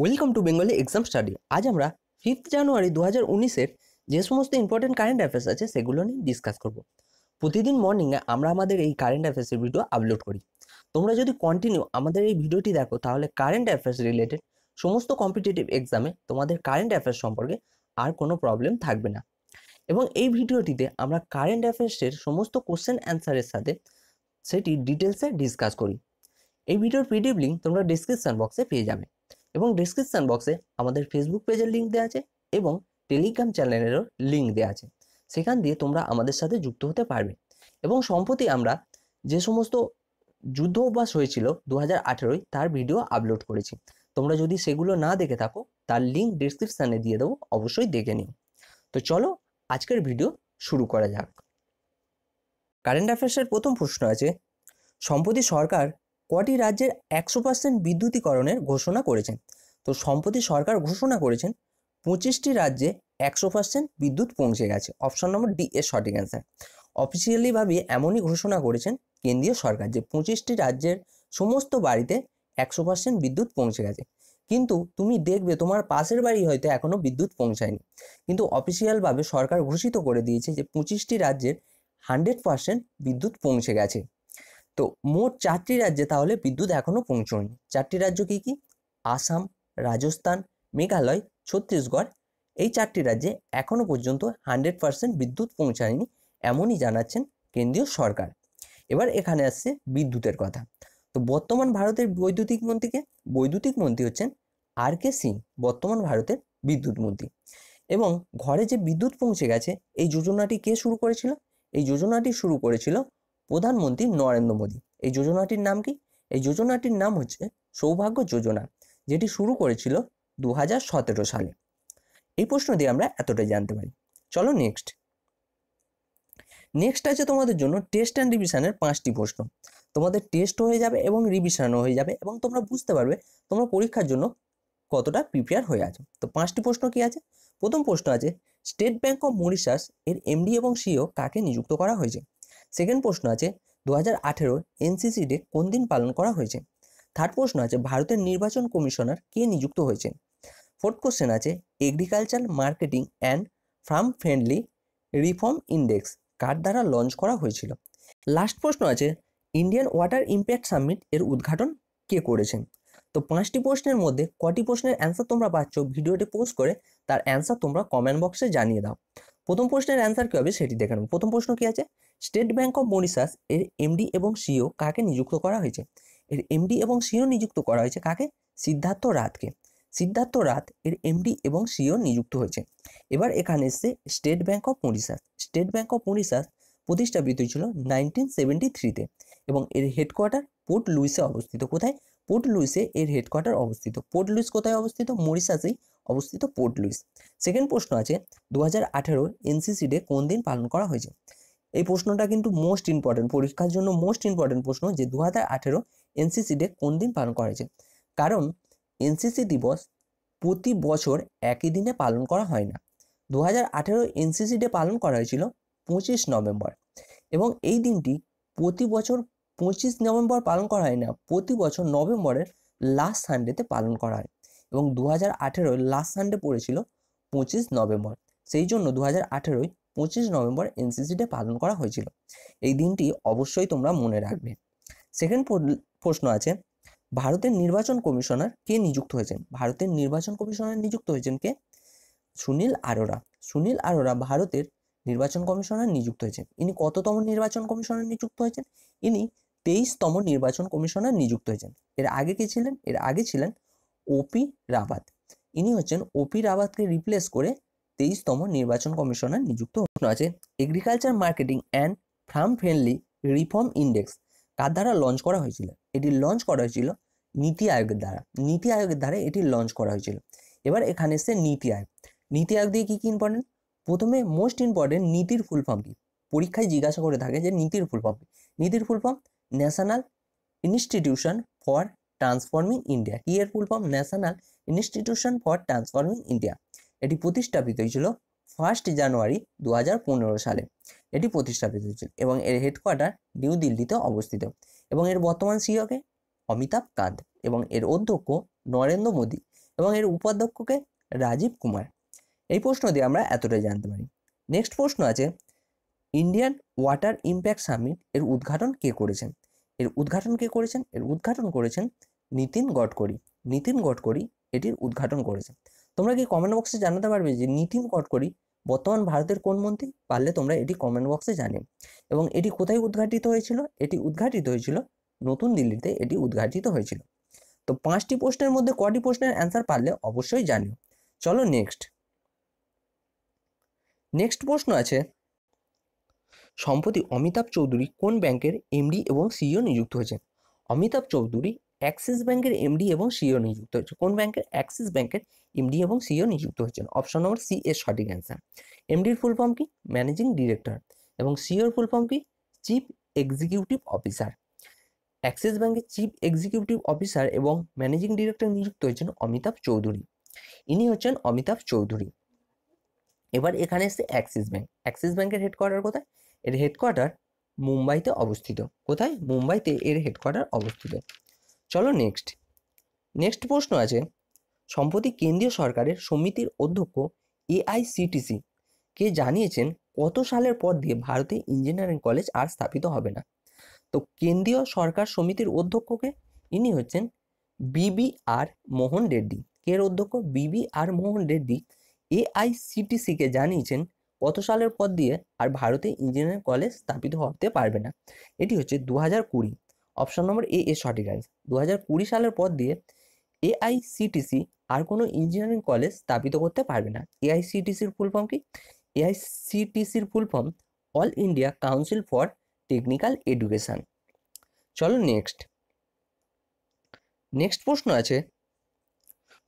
welcome to Bengali exam study আজ আমরা fifth জানুয়ারি দু হাজার উনিশের যে সমস্ত ইম্পর্টেন্ট কারেন্ট অ্যাফেয়ার্স আছে সেগুলো নিয়ে ডিসকাস করব প্রতিদিন মর্নিংয়ে আমরা আমাদের এই কারেন্ট অ্যাফেয়ার্সের ভিডিও আপলোড করি তোমরা যদি কন্টিনিউ আমাদের এই ভিডিওটি দেখো তাহলে কারেন্ট অ্যাফেয়ার্স রিলেটেড সমস্ত কম্পিটিটিভ এক্সামে তোমাদের কারেন্ট অ্যাফেয়ার্স সম্পর্কে আর কোনো প্রবলেম থাকবে না এবং এই ভিডিওটিতে আমরা কারেন্ট অ্যাফেয়ার্সের সমস্ত কোশ্চেন অ্যান্সারের সাথে সেটি ডিটেলসে ডিসকাস করি এই ভিডিওর পিডিএফ লিঙ্ক তোমরা ডিসক্রিপশান বক্সে পেয়ে যাবে এবং ডিসক্রিপশান বক্সে আমাদের ফেসবুক পেজের লিঙ্ক দেওয়া আছে এবং টেলিগ্রাম চ্যানেলেরও লিঙ্ক দেওয়া আছে সেখান দিয়ে তোমরা আমাদের সাথে যুক্ত হতে পারবে এবং সম্প্রতি আমরা যে সমস্ত যুদ্ধ অভ্যাস হয়েছিল দু হাজার তার ভিডিও আপলোড করেছি তোমরা যদি সেগুলো না দেখে থাকো তার লিঙ্ক ডিসক্রিপশানে দিয়ে দেবো অবশ্যই দেখে নিও তো চলো আজকের ভিডিও শুরু করা যাক কারেন্ট অ্যাফেয়ার্সের প্রথম প্রশ্ন আছে সম্প্রতি সরকার কটি রাজ্যের একশো পার্সেন্ট বিদ্যুতীকরণের ঘোষণা করেছেন তো সম্প্রতি সরকার ঘোষণা করেছেন পঁচিশটি রাজ্যে একশো পার্সেন্ট বিদ্যুৎ পৌঁছে গেছে অপশন নম্বর ডি এর সঠিক অ্যান্সার অফিসিয়ালিভাবে এমনই ঘোষণা করেছেন কেন্দ্রীয় সরকার যে পঁচিশটি রাজ্যের সমস্ত বাড়িতে একশো পার্সেন্ট বিদ্যুৎ পৌঁছে গেছে কিন্তু তুমি দেখবে তোমার পাশের বাড়ি হয়তো এখনও বিদ্যুৎ পৌঁছায়নি কিন্তু অফিসিয়ালভাবে সরকার ঘোষিত করে দিয়েছে যে পঁচিশটি রাজ্যের হান্ড্রেড পার্সেন্ট বিদ্যুৎ পৌঁছে গেছে তো মোট চারটি রাজ্যে তাহলে বিদ্যুৎ এখনও পৌঁছয়নি চারটি রাজ্য কী কী আসাম রাজস্থান মেঘালয় ছত্তিশগড় এই চারটি রাজ্যে এখনও পর্যন্ত হান্ড্রেড পারসেন্ট বিদ্যুৎ পৌঁছায়নি এমনই জানাচ্ছেন কেন্দ্রীয় সরকার এবার এখানে আসছে বিদ্যুতের কথা তো বর্তমান ভারতের বৈদ্যুতিক মন্ত্রীকে বৈদ্যুতিক মন্ত্রী হচ্ছেন আর কে সিং বর্তমান ভারতের বিদ্যুৎ মন্ত্রী এবং ঘরে যে বিদ্যুৎ পৌঁছে গেছে এই যোজনাটি কে শুরু করেছিল এই যোজনাটি শুরু করেছিল প্রধানমন্ত্রী নরেন্দ্র মোদী এই যোজনাটির নাম কি এই যোজনাটির নাম হচ্ছে সৌভাগ্য যোজনা যেটি শুরু করেছিল দু সালে এই প্রশ্ন দিয়ে আমরা এতটাই জানতে পারি চলো নেক্সট নেক্সট আছে তোমাদের জন্য টেস্ট অ্যান্ড রিভিশনের পাঁচটি প্রশ্ন তোমাদের টেস্ট হয়ে যাবে এবং রিভিশনও হয়ে যাবে এবং তোমরা বুঝতে পারবে তোমরা পরীক্ষার জন্য কতটা প্রিপেয়ার হয়ে আছো তো পাঁচটি প্রশ্ন কি আছে প্রথম প্রশ্ন আছে স্টেট ব্যাংক অফ মরিশাস এর এমডি এবং সিও e কাকে নিযুক্ত করা হয়েছে সেকেন্ড প্রশ্ন আছে দু হাজার আঠেরো এনসিসি ডে কোন দিন পালন করা হয়েছে থার্ড প্রশ্ন আছে ভারতের নির্বাচন কমিশনার কে নিযুক্ত হয়েছে ফোর্থ কোশ্চেন আছে agriculture marketing and farm friendly reform index কার দ্বারা লঞ্চ করা হয়েছিল লাস্ট প্রশ্ন আছে ইন্ডিয়ান ওয়াটার ইম্প্যাক্ট সামিট এর উদ্ঘাটন কে করেছেন তো পাঁচটি প্রশ্নের মধ্যে কটি প্রশ্নের অ্যান্সার তোমরা পাচ্ছ ভিডিওটি পোস্ট করে তার অ্যান্সার তোমরা কমেন্ট বক্সে জানিয়ে দাও প্রথম প্রশ্নের অ্যান্সার কী হবে সেটি দেখে নেব প্রথম প্রশ্ন কী আছে স্টেট ব্যাংক অফ মরিশাস এর এমডি এবং সিও কাকে নিযুক্ত করা হয়েছে এর এমডি এবং সিও নিযুক্ত করা হয়েছে কাকে সিদ্ধার্থ রাতকে সিদ্ধার্থ রাত এর এমডি এবং সিও নিযুক্ত হয়েছে এবার এখানে এসছে State Bank of Mauritius State Bank of Mauritius প্রতিষ্ঠাপিত হয়েছিল নাইনটিন সেভেন্টি থ্রিতে এবং এর হেডকোয়ার্টার পোর্ট লুইসে অবস্থিত কোথায় পোর্ট লুইসে এর হেডকোয়ার্টার অবস্থিত পোর্ট লুইস কোথায় অবস্থিত মরিশাসেই অবস্থিত পোর্ট লুইস সেকেন্ড প্রশ্ন আছে দু হাজার আঠেরো এনসিসি ডে কোন দিন পালন করা হয়েছে এই প্রশ্নটা কিন্তু মোস্ট ইম্পর্টেন্ট পরীক্ষার জন্য মোস্ট ইম্পর্টেন্ট প্রশ্ন যে দু হাজার আঠেরো এনসিসি ডে কোন দিন পালন করা হয়েছে কারণ এনসিসি দিবস প্রতি বছর একই দিনে পালন করা হয় না দু হাজার আঠেরো এনসিসি ডে পালন করা হয়েছিল পঁচিশ নভেম্বর এবং এই দিনটি প্রতি বছর পঁচিশ নভেম্বর পালন করা হয় না প্রতি বছর নভেম্বরের লাস্ট সানডেতে পালন করা হয় এবং দু হাজার আঠেরোয় লাস্ট সানডে পড়েছিল পঁচিশ নভেম্বর সেই জন্য দু হাজার আঠেরোয় পঁচিশ নভেম্বর এনসিসি ডে পালন করা হয়েছিল এই দিনটি অবশ্যই তোমরা মনে রাখবে সেকেন্ড প্রশ্ন আছে ভারতের নির্বাচন কমিশনার কে নিযুক্ত হয়েছেন ভারতের নির্বাচন কমিশনার নিযুক্ত হয়েছেন কে সুনীল আরোরা সুনীল আরোরা ভারতের নির্বাচন কমিশনার নিযুক্ত হয়েছেন ইনি কততম নির্বাচন কমিশনার নিযুক্ত হয়েছেন ইনি তেইশতম নির্বাচন কমিশনার নিযুক্ত হয়েছেন এর আগে কে ছিলেন এর আগে ছিলেন ওপি রাবাত ইনি হচ্ছেন ওপি রাবাতকে রিপ্লেস করে তেইশতম নির্বাচন কমিশনার নিযুক্ত আছে agriculture marketing and farm friendly reform index কার দ্বারা লঞ্চ করা হয়েছিল এটি লঞ্চ করা হয়েছিল নীতি আয়োগের দ্বারা নীতি আয়োগের দ্বারা এটি লঞ্চ করা হয়েছিল এবার এখানে এসছে নীতি আয়োগ নীতি আয়োগ দিয়ে কী কী ইম্পর্টেন্ট প্রথমে মোস্ট ইম্পর্টেন্ট নীতির ফুল ফর্ম কী পরীক্ষায় জিজ্ঞাসা করে থাকে যে নীতির ফুল ফর্ম কী নীতির full form national institution for transforming India কি এর full form national institution for transforming India এটি প্রতিষ্ঠাপিত হয়েছিল ফার্স্ট জানুয়ারি দু সালে এটি প্রতিষ্ঠাপিত হয়েছিল এবং এর হেডকোয়ার্টার নিউ দিল্লিতে অবস্থিত এবং এর বর্তমান সিওকে e অমিতাভ কান্ত এবং এর অধ্যক্ষ নরেন্দ্র মোদী এবং এর উপাধ্যক্ষকে রাজীব কুমার এই প্রশ্ন দিয়ে আমরা এতটাই জানতে পারি নেক্সট প্রশ্ন আছে ইন্ডিয়ান ওয়াটার ইম্প্যাক্ট সামিট এর উদ্ঘাটন কে করেছেন এর উদ্ঘাটন কে করেছেন এর উদ্ঘাটন করেছেন নিতিন গডকরি নিতিন গডকরি এটির উদ্ঘাটন করেছেন তোমরা কি কমেন্ট বক্সে জানাতে পারবে যে নীতিন গডকরি বর্তমান ভারতের কোন মন্ত্রী পারলে তোমরা এটি কমেন্ট বক্সে জানিও এবং এটি কোথায় উদ্ঘাটিত হয়েছিল এটি উদ্ঘাটিত হয়েছিল নতুন দিল্লিতে এটি উদ্ঘাটিত হয়েছিল তো পাঁচটি প্রশ্নের মধ্যে কটি প্রশ্নের অ্যান্সার পারলে অবশ্যই জানিও চলো নেক্সট নেক্সট প্রশ্ন আছে সম্প্রতি অমিতাভ চৌধুরী কোন ব্যাংকের এমডি এবং সিইও e নিযুক্ত হয়েছেন অমিতাভ চৌধুরী অ্যাক্সিস ব্যাংকের এমডি এবং সিও নিযুক্ত হয়েছে কোন ব্যাংকের অ্যাক্সিস ব্যাংকের এমডি এবং সিও নিযুক্ত হয়েছেন অপশন নম্বর সি এর সঠিক অ্যান্সার এমডির ফুল ফর্ম কি ম্যানেজিং ডিরেক্টর এবং সিওর ফুল ফর্ম কি চিফ এক্সিকিউটিভ অফিসার অ্যাক্সিস ব্যাংকের চিফ এক্সিকিউটিভ অফিসার এবং ম্যানেজিং ডিরেক্টর নিযুক্ত হয়েছেন অমিতাভ চৌধুরী ইনি হচ্ছেন অমিতাভ চৌধুরী এবার এখানে এসছে অ্যাক্সিস ব্যাংক অ্যাক্সিস ব্যাংকের হেডকোয়ার্টার কোথায় এর হেডকোয়ার্টার মুম্বাইতে অবস্থিত কোথায় মুম্বাইতে এর হেডকোয়ার্টার অবস্থিত চলো নেক্সট নেক্সট প্রশ্ন আছে সম্প্রতি কেন্দ্রীয় সরকারের সমিতির অধ্যক্ষ এআইসিটিসি কে জানিয়েছেন কত সালের পর দিয়ে ভারতে ইঞ্জিনিয়ারিং কলেজ আর স্থাপিত হবে না তো কেন্দ্রীয় সরকার সমিতির অধ্যক্ষকে ইনি হচ্ছেন বিবি আর মোহন রেড্ডি এর অধ্যক্ষ বিবি আর মোহন রেড্ডি এআইসিটিসিকে জানিয়েছেন কত সালের পর দিয়ে আর ভারতে ইঞ্জিনিয়ারিং কলেজ স্থাপিত হতে পারবে না এটি হচ্ছে দু হাজার কুড়ি অপশন নম্বর এ এ সঠিক অ্যান্সার দু হাজার কুড়ি সালের পর দিয়ে এআইসিটিসি আর কোনো ইঞ্জিনিয়ারিং কলেজ স্থাপিত করতে পারবে না এআইসিটিসির ফুল ফর্ম কি এআইসিটিসির full form all India council for technical education চলো নেক্সট নেক্সট প্রশ্ন আছে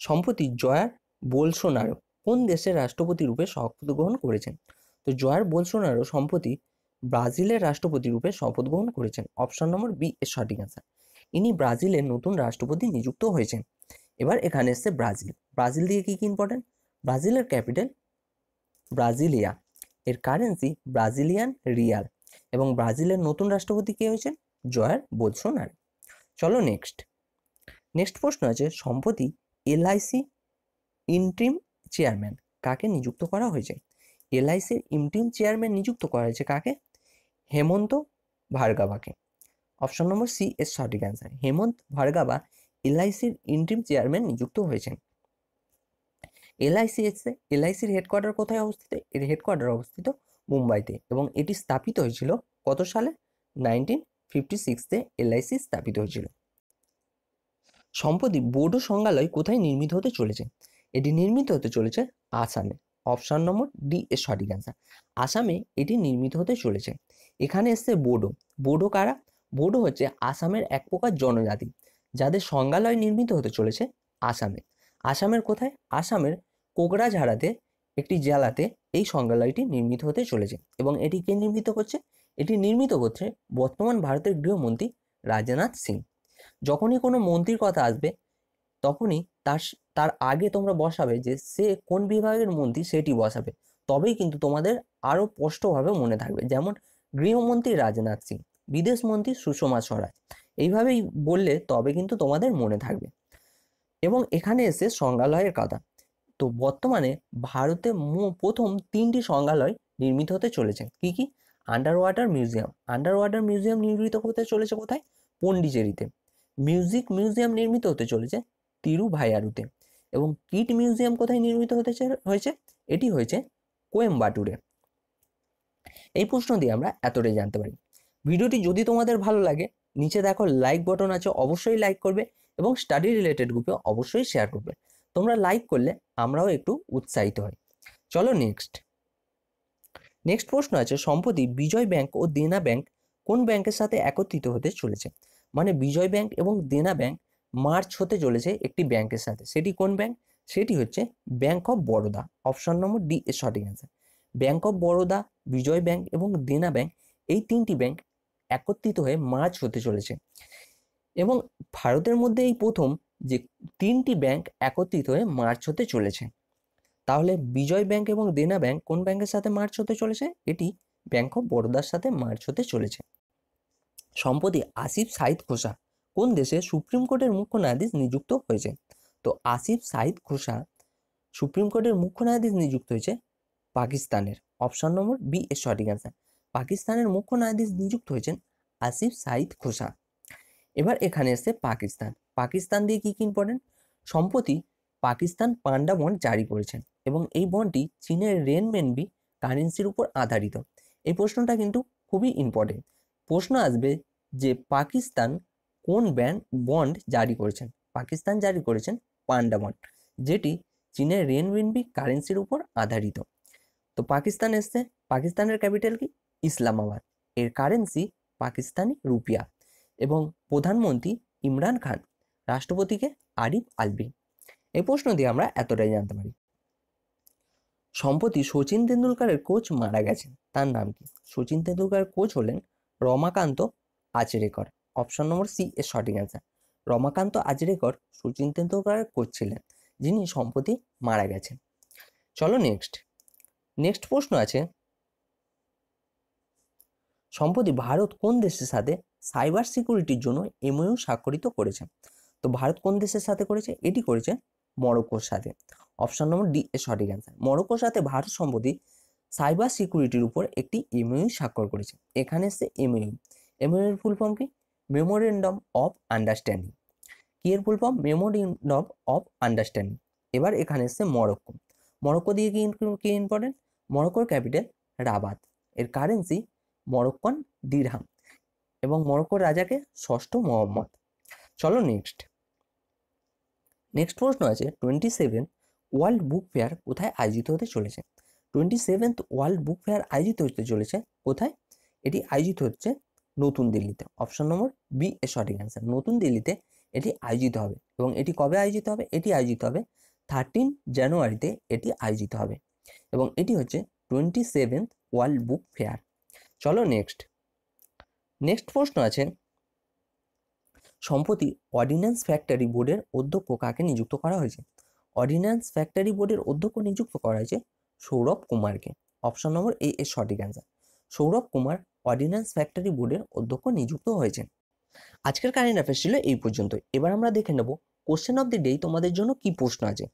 সম্প্রতি জয়ার বোলসোনারো কোন দেশের রাষ্ট্রপতি রূপে শপথ গ্রহণ করেছেন তো জয়ার বোলসোনারো সম্প্রতি ব্রাজিলের রাষ্ট্রপতি রূপে শপথ গ্রহণ করেছেন অপশন নম্বর বি এর সঠিক অ্যান্সার ইনি ব্রাজিলের নতুন রাষ্ট্রপতি নিযুক্ত হয়েছেন এবার এখানে এসছে ব্রাজিল ব্রাজিল দিয়ে কী কী ইম্পর্টেন্ট ব্রাজিলের ক্যাপিটাল ব্রাজিলিয়া এর কারেন্সি ব্রাজিলিয়ান রিয়াল এবং ব্রাজিলের নতুন রাষ্ট্রপতি কে হয়েছেন জয়ার বোলসোনার চলো নেক্সট নেক্সট প্রশ্ন আছে সম্প্রতি এলআইসি ইন্ট্রিম চেয়ারম্যান কাকে নিযুক্ত করা হয়েছে এলআইসির ইন্টিম চেয়ারম্যান নিযুক্ত করা হয়েছে কাকে হেমন্ত ভার্গাভাকে অপশন নম্বর সি এর সঠিক অ্যান্সার হেমন্ত ভার্গাভা এলআইসির ইন্টিম চেয়ারম্যান নিযুক্ত হয়েছেন এলআইসি এসে এলআইসির হেডকোয়ার্টার কোথায় অবস্থিত এর হেডকোয়ার্টার অবস্থিত মুম্বাইতে এবং এটি স্থাপিত হয়েছিল কত সালে নাইনটিন ফিফটি সিক্সে এলআইসি স্থাপিত হয়েছিল সম্প্রতি বোডো সংগ্রহালয় কোথায় নির্মিত হতে চলেছে এটি নির্মিত হতে চলেছে আসামে অপশান নম্বর ডি এর সঠিক অ্যান্সার আসামে এটি নির্মিত হতে চলেছে এখানে এসছে বোডো বোডো কারা বোডো হচ্ছে আসামের এক প্রকার জনজাতি যাদের সংগ্রহালয় নির্মিত হতে চলেছে আসামে আসামের কোথায় আসামের কোকরাঝাড়াতে একটি জেলাতে এই সংগ্রহালয়টি নির্মিত হতে চলেছে এবং এটি কে নির্মিত করছে এটি নির্মিত করছে বর্তমান ভারতের গৃহমন্ত্রী রাজনাথ সিং যখনই কোনো মন্ত্রীর কথা আসবে তখনই তার তার আগে তোমরা বসাবে যে সে কোন বিভাগের মন্ত্রী সেটি বসাবে তবেই কিন্তু তোমাদের আরও স্পষ্টভাবে মনে থাকবে যেমন গৃহমন্ত্রী রাজনাথ সিং বিদেশমন্ত্রী সুষমা স্বরাজ এইভাবেই বললে তবে কিন্তু তোমাদের মনে থাকবে এবং এখানে এসে সংগ্রহালয়ের কথা তো বর্তমানে ভারতে প্রথম তিনটি সংগ্রহালয় নির্মিত হতে চলেছে কি কি underwater museum underwater museum নির্মিত হতে চলেছে কোথায় পন্ডিচেরিতে মিউজিক মিউজিয়াম নির্মিত হতে চলেছে তিরুভায়ারুতে এবং কিট মিউজিয়াম কোথায় নির্মিত হতে হয়েছে এটি হয়েছে কোয়েম্বাটুরে এই প্রশ্ন দিয়ে আমরা এতটাই জানতে পারি ভিডিওটি যদি তোমাদের ভালো লাগে নিচে দেখো লাইক বটন আছে অবশ্যই লাইক করবে এবং স্টাডি রিলেটেড গ্রুপে অবশ্যই শেয়ার করবে তোমরা লাইক করলে আমরাও একটু উৎসাহিত হই চলো নেক্সট নেক্সট প্রশ্ন আছে সম্প্রতি বিজয় ব্যাংক ও দেনা ব্যাংক কোন ব্যাংকের সাথে একত্রিত হতে চলেছে মানে বিজয় ব্যাংক এবং দেনা ব্যাংক মার্চ হতে চলেছে একটি ব্যাংকের সাথে সেটি কোন ব্যাংক সেটি হচ্ছে bank of Baroda option number D এর সঠিক answer bank of Baroda Vijaya bank এবং দেনা ব্যাংক এই তিনটি ব্যাংক একত্রিত হয়ে মার্চ হতে চলেছে এবং ভারতের মধ্যে এই প্রথম যে তিনটি ব্যাংক একত্রিত হয়ে মার্চ হতে চলেছে তাহলে বিজয় ব্যাংক এবং দেনা ব্যাংক কোন ব্যাংকের সাথে মার্চ হতে চলেছে এটি ব্যাংক অফ বরোদার সাথে মার্চ হতে চলেছে সম্প্রতি আসিফ সাইদ খোসা কোন দেশে সুপ্রিম কোর্টের মুখ্য ন্যায়াধীশ নিযুক্ত হয়েছে তো আসিফ সাইদ খোসা সুপ্রিম কোর্টের মুখ্য ন্যায়াধীশ নিযুক্ত হয়েছে পাকিস্তানের অপশন নম্বর বি এর সঠিক অ্যান্সার পাকিস্তানের মুখ্য ন্যায়াধীশ নিযুক্ত হয়েছেন আসিফ সাইদ খোসা এবার এখানে এসছে পাকিস্তান পাকিস্তান দিয়ে কী কী ইম্পর্টেন্ট সম্প্রতি পাকিস্তান পান্ডা বন্ড জারি করেছেন এবং এই বন্ডটি চীনের রেন বি কারেন্সির উপর আধারিত এই প্রশ্নটা কিন্তু খুবই ইম্পর্টেন্ট প্রশ্ন আসবে যে পাকিস্তান কোন ব্যান্ড বন্ড জারি করেছেন পাকিস্তান জারি করেছেন পান্ডা বন্ড যেটি চীনের রেনবিনবি কারেন্সির উপর আধারিত তো পাকিস্তান এসছে পাকিস্তানের ক্যাপিটাল কি ইসলামাবাদ এর কারেন্সি পাকিস্তানি রুপিয়া এবং প্রধানমন্ত্রী ইমরান খান রাষ্ট্রপতিকে আরিফ আলবি এই প্রশ্ন দিয়ে আমরা এতটাই জানতে পারি সম্প্রতি সচিন তেন্ডুলকারের কোচ মারা গেছেন তার নাম কি সচিন তেন্ডুলকারের কোচ হলেন Ramakant Achrekar option number C এর সঠিক অ্যান্সার রমাকান্ত আজরেকর শচীন তেন্ডুলকারের কোচ ছিলেন যিনি সম্প্রতি মারা গেছেন চলো নেক্সট নেক্সট প্রশ্ন আছে সম্প্রতি ভারত কোন দেশের সাথে সাইবার সিকিউরিটির জন্য এমইউ স্বাক্ষরিত করেছে তো ভারত কোন দেশের সাথে করেছে এটি করেছে মরক্কোর সাথে অপশন নম্বর ডি এর সঠিক অ্যান্সার মরক্কোর সাথে ভারত সম্প্রতি সাইবার সিকিউরিটির উপর একটি এমওইউ স্বাক্ষর করেছে এখানে এসছে এমওইউ এমইউ এর ফুল ফর্ম কি মেমোরেন্ডম অফ আন্ডারস্ট্যান্ডিং কি এর full form memorandum of understanding এবার এখানে এসছে মরক্কো মরক্কো দিয়ে কি কি ইম্পর্টেন্ট মরক্কোর ক্যাপিটাল রাবাত এর কারেন্সি মরক্কন দিরহাম এবং মরক্কোর রাজাকে ষষ্ঠ মোহাম্মদ চলো নেক্সট নেক্সট প্রশ্ন আছে twenty seven world book fair কোথায় আয়োজিত হতে চলেছে twenty seventh world book fair আয়োজিত হতে চলেছে কোথায় এটি আয়োজিত হচ্ছে নতুন দিল্লিতে অপশন নম্বর বি এ সঠিক অ্যান্সার নতুন দিল্লিতে এটি আয়োজিত হবে এবং এটি কবে আয়োজিত হবে এটি আয়োজিত হবে থার্টিন জানুয়ারিতে এটি আয়োজিত হবে এবং এটি হচ্ছে twenty seventh world book fair চলো নেক্সট নেক্সট প্রশ্ন আছে সম্প্রতি অর্ডিন্যান্স ফ্যাক্টরি বোর্ডের অধ্যক্ষ কাকে নিযুক্ত করা হয়েছে অর্ডিন্যান্স ফ্যাক্টরি বোর্ডের অধ্যক্ষ নিযুক্ত করা হয়েছে সৌরভ কুমারকে অপশন নম্বর এ এর সঠিক answer Saurabh Kumar ordnance factory বোর্ডের অধ্যক্ষ নিযুক্ত হয়েছেন আজকের কারেন্ট অ্যাফেয়ার্স ছিল এই পর্যন্ত এবার আমরা দেখে নেব কোশ্চেন অফ দি ডে তোমাদের জন্য কি প্রশ্ন আছে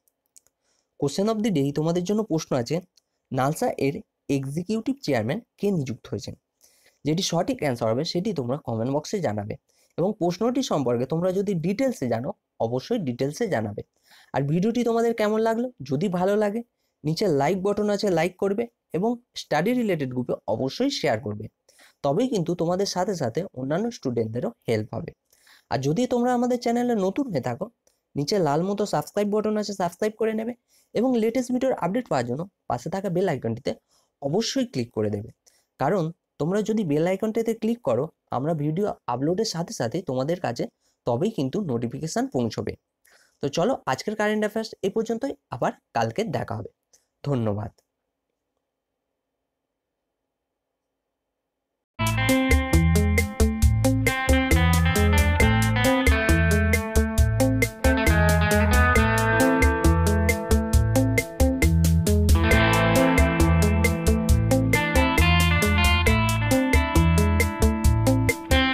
কোশ্চেন অফ দি ডে তোমাদের জন্য প্রশ্ন আছে নালসা এর এক্সিকিউটিভ চেয়ারম্যান কে নিযুক্ত হয়েছেন যেটি সঠিক অ্যান্সার হবে সেটি তোমরা কমেন্ট বক্সে জানাবে এবং প্রশ্নটি সম্পর্কে তোমরা যদি ডিটেলসে জানো অবশ্যই ডিটেলসে জানাবে আর ভিডিওটি তোমাদের কেমন লাগলো যদি ভালো লাগে নিচে লাইক বটন আছে লাইক করবে এবং স্টাডি রিলেটেড গ্রুপে অবশ্যই শেয়ার করবে তবেই কিন্তু তোমাদের সাথে সাথে অন্যান্য স্টুডেন্টদেরও হেল্প হবে আর যদি তোমরা আমাদের চ্যানেলে নতুন হয়ে থাকো নিচে লাল মতো সাবস্ক্রাইব বটন আছে সাবস্ক্রাইব করে নেবে এবং লেটেস্ট ভিডিওর আপডেট পাওয়ার জন্য পাশে থাকা বেল আইকনটিতে অবশ্যই ক্লিক করে দেবে কারণ তোমরা যদি বেল আইকনটিতে ক্লিক করো আমরা ভিডিও আপলোডের সাথে সাথে তোমাদের কাছে তবেই কিন্তু নোটিফিকেশান পৌঁছবে তো চলো আজকের কারেন্ট অ্যাফেয়ার্স এ পর্যন্তই আবার কালকে দেখা হবে ধন্যবাদ